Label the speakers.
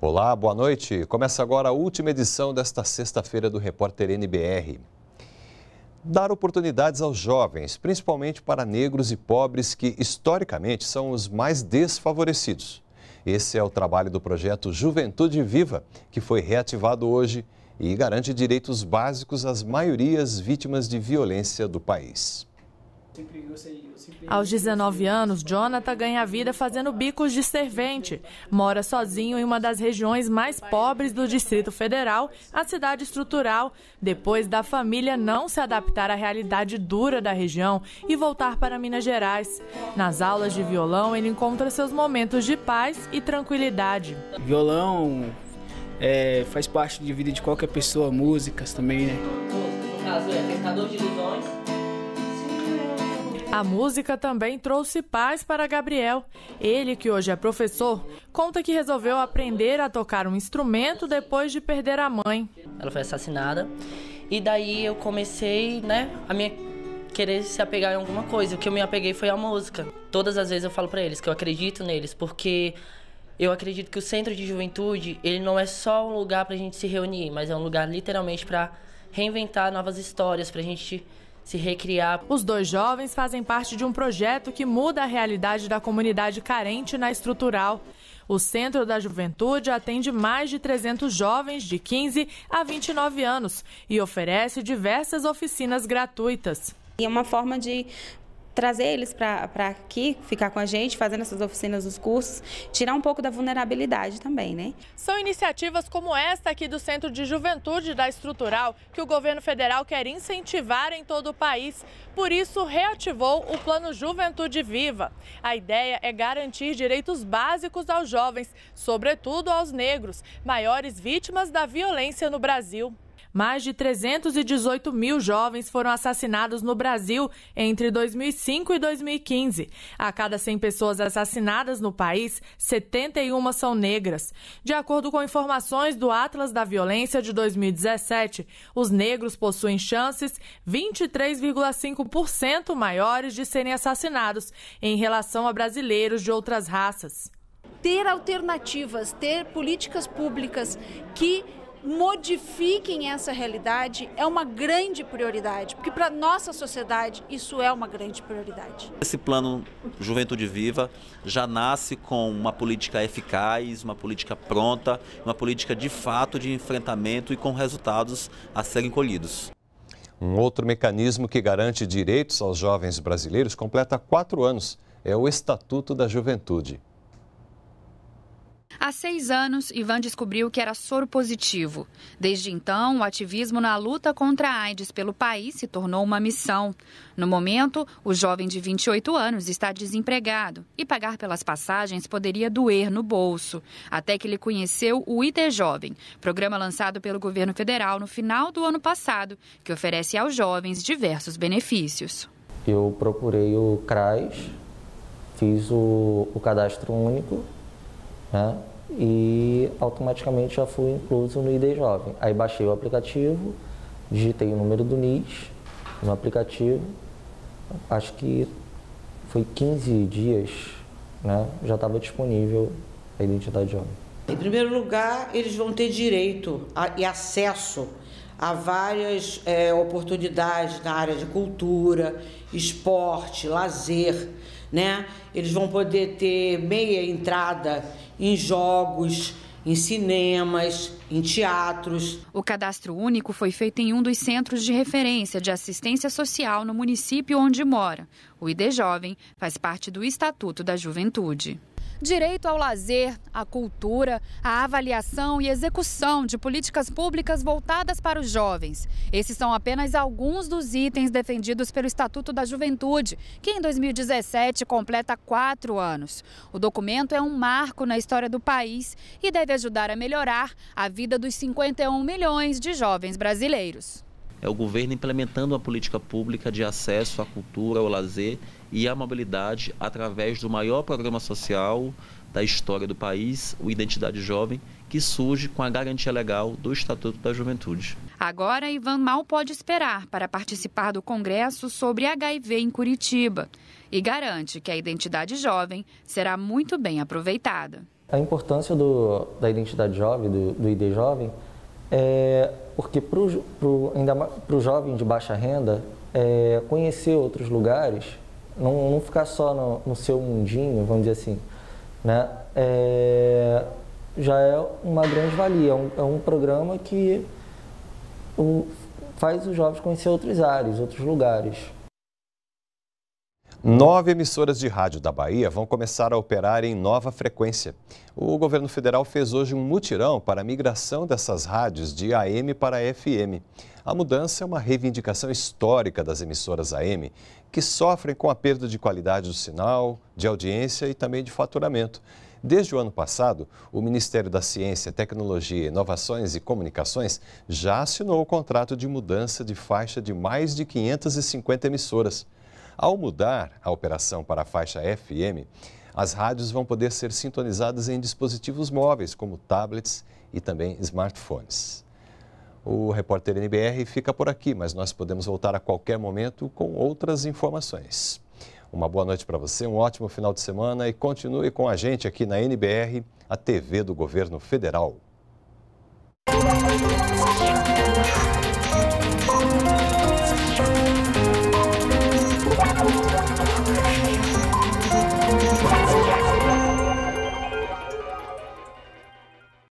Speaker 1: Olá, boa noite. Começa agora a última edição desta sexta-feira do Repórter NBR. Dar oportunidades aos jovens, principalmente para negros e pobres que historicamente são os mais desfavorecidos. Esse é o trabalho do projeto Juventude Viva, que foi reativado hoje e garante direitos básicos às maiorias vítimas de violência do país.
Speaker 2: Aos 19 anos, Jonathan ganha a vida fazendo bicos de servente. Mora sozinho em uma das regiões mais pobres do Distrito Federal, a cidade estrutural, depois da família não se adaptar à realidade dura da região e voltar para Minas Gerais. Nas aulas de violão, ele encontra seus momentos de paz e tranquilidade.
Speaker 3: Violão é, faz parte de vida
Speaker 2: de qualquer pessoa, músicas também, né? No caso é Pescador de Ilusões. A música também trouxe paz para Gabriel. Ele, que hoje é professor, conta que resolveu aprender a tocar um instrumento depois de perder a mãe. Ela foi assassinada e daí eu comecei, né, a minha querer se apegar em alguma coisa. O que eu me apeguei foi a música. Todas as vezes eu falo para eles que eu acredito neles, porque eu acredito que o centro de juventude, ele não é só um lugar pra gente se reunir, mas é um lugar literalmente para reinventar novas histórias, pra gente se recriar. Os dois jovens fazem parte de um projeto que muda a realidade da comunidade carente na estrutural. O Centro da Juventude atende mais de 300 jovens de 15 a 29 anos e oferece diversas oficinas gratuitas. É uma forma de trazer eles para aqui, ficar com a gente, fazendo essas oficinas, os
Speaker 3: cursos, tirar um pouco da vulnerabilidade também, né?
Speaker 2: São iniciativas como esta aqui do Centro de Juventude da Estrutural que o governo federal quer incentivar em todo o país. Por isso, reativou o Plano Juventude Viva. A ideia é garantir direitos básicos aos jovens, sobretudo aos negros, maiores vítimas da violência no Brasil mais de 318 mil jovens foram assassinados no Brasil entre 2005 e 2015. A cada 100 pessoas assassinadas no país, 71 são negras. De acordo com informações do Atlas da Violência de 2017, os negros possuem chances 23,5% maiores de serem assassinados em relação a brasileiros de outras raças ter alternativas, ter políticas públicas que
Speaker 3: modifiquem essa realidade é uma grande prioridade, porque para nossa sociedade isso é uma grande prioridade.
Speaker 4: Esse plano Juventude Viva já nasce com uma política eficaz, uma política pronta, uma política de fato de enfrentamento
Speaker 1: e com resultados a serem colhidos. Um outro mecanismo que garante direitos aos jovens brasileiros completa quatro anos é o Estatuto da Juventude.
Speaker 3: Há seis anos, Ivan descobriu que era soro positivo. Desde então, o ativismo na luta contra a AIDS pelo país se tornou uma missão. No momento, o jovem de 28 anos está desempregado e pagar pelas passagens poderia doer no bolso. Até que ele conheceu o IT Jovem, programa lançado pelo governo federal no final do ano passado, que oferece aos jovens diversos benefícios.
Speaker 4: Eu procurei o CRAS, fiz o, o cadastro único né? e automaticamente já fui incluso no ID Jovem. Aí baixei o aplicativo, digitei o número do NIS no aplicativo, acho que foi 15 dias, né? já estava disponível a identidade jovem.
Speaker 1: Em primeiro lugar, eles vão ter direito a, e acesso a várias é, oportunidades na área de cultura, esporte, lazer, né? Eles vão poder ter meia entrada em jogos, em cinemas, em teatros.
Speaker 3: O cadastro único foi feito em um dos centros de referência de assistência social no município onde mora. O ID Jovem faz parte do Estatuto da Juventude direito ao lazer, à cultura, à avaliação e execução de políticas públicas voltadas para os jovens. Esses são apenas alguns dos itens defendidos pelo Estatuto da Juventude, que em 2017 completa quatro anos. O documento é um marco na história do país e deve ajudar a melhorar a vida dos 51 milhões de jovens brasileiros
Speaker 4: é o governo implementando uma política pública de acesso à cultura, ao lazer e à mobilidade através do maior programa social da história do país, o Identidade Jovem, que surge com a garantia legal do Estatuto da Juventude.
Speaker 3: Agora, Ivan mal pode esperar para participar do congresso sobre HIV em Curitiba e garante que a identidade jovem será muito bem aproveitada.
Speaker 4: A importância do, da identidade jovem, do, do ID jovem, é porque para o ainda o jovem de baixa renda é, conhecer outros lugares, não, não ficar só no, no, seu mundinho, vamos dizer assim, né? É, já é uma grande valia, é um, é um programa que o, faz os jovens conhecer outros áreas, outros lugares.
Speaker 1: Nove emissoras de rádio da Bahia vão começar a operar em nova frequência. O governo federal fez hoje um mutirão para a migração dessas rádios de AM para FM. A mudança é uma reivindicação histórica das emissoras AM, que sofrem com a perda de qualidade do sinal, de audiência e também de faturamento. Desde o ano passado, o Ministério da Ciência, Tecnologia, Inovações e Comunicações já assinou o contrato de mudança de faixa de mais de 550 emissoras. Ao mudar a operação para a faixa FM, as rádios vão poder ser sintonizadas em dispositivos móveis, como tablets e também smartphones. O repórter NBR fica por aqui, mas nós podemos voltar a qualquer momento com outras informações. Uma boa noite para você, um ótimo final de semana e continue com a gente aqui na NBR, a TV do Governo Federal.